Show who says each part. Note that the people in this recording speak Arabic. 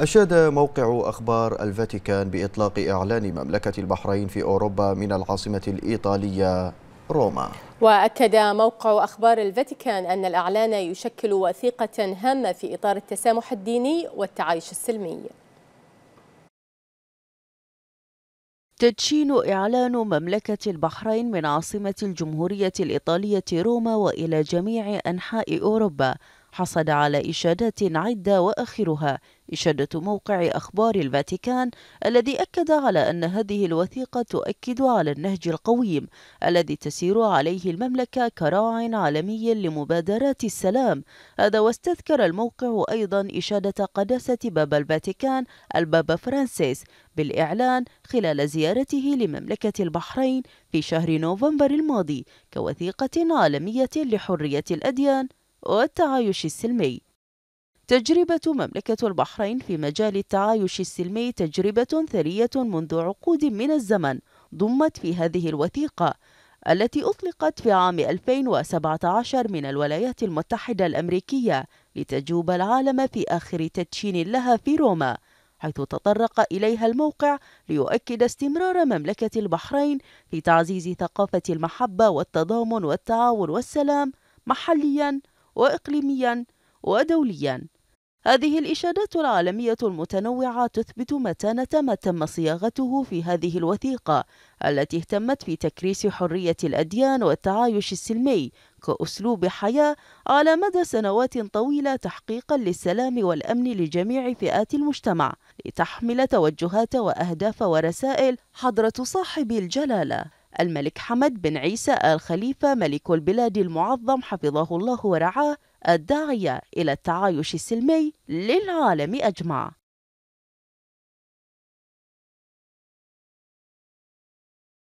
Speaker 1: أشاد موقع أخبار الفاتيكان بإطلاق إعلان مملكة البحرين في أوروبا من
Speaker 2: العاصمة الإيطالية روما
Speaker 1: وأكد موقع أخبار الفاتيكان أن الإعلان يشكل وثيقة هامة في إطار التسامح الديني والتعايش السلمي
Speaker 2: تدشين إعلان مملكة البحرين من عاصمة الجمهورية الإيطالية روما وإلى جميع أنحاء أوروبا حصل على إشادات عدة وآخرها إشادة موقع أخبار الفاتيكان الذي أكد على أن هذه الوثيقة تؤكد على النهج القويم الذي تسير عليه المملكة كراع عالمي لمبادرات السلام هذا واستذكر الموقع أيضا إشادة قداسة باب الفاتيكان البابا فرانسيس بالإعلان خلال زيارته لمملكة البحرين في شهر نوفمبر الماضي كوثيقة عالمية لحرية الأديان والتعايش السلمي تجربة مملكة البحرين في مجال التعايش السلمي تجربة ثرية منذ عقود من الزمن ضمت في هذه الوثيقة التي أطلقت في عام 2017 من الولايات المتحدة الأمريكية لتجوب العالم في آخر تدشين لها في روما حيث تطرق إليها الموقع ليؤكد استمرار مملكة البحرين في تعزيز ثقافة المحبة والتضامن والتعاون والسلام محلياً وإقليميا ودوليا هذه الإشادات العالمية المتنوعة تثبت متانة ما تم صياغته في هذه الوثيقة التي اهتمت في تكريس حرية الأديان والتعايش السلمي كأسلوب حياة على مدى سنوات طويلة تحقيقا للسلام والأمن لجميع فئات المجتمع لتحمل توجهات وأهداف ورسائل حضرة صاحب الجلالة الملك حمد بن عيسى آل خليفة ملك البلاد المعظم حفظه الله ورعاه الداعية إلى التعايش السلمي للعالم أجمع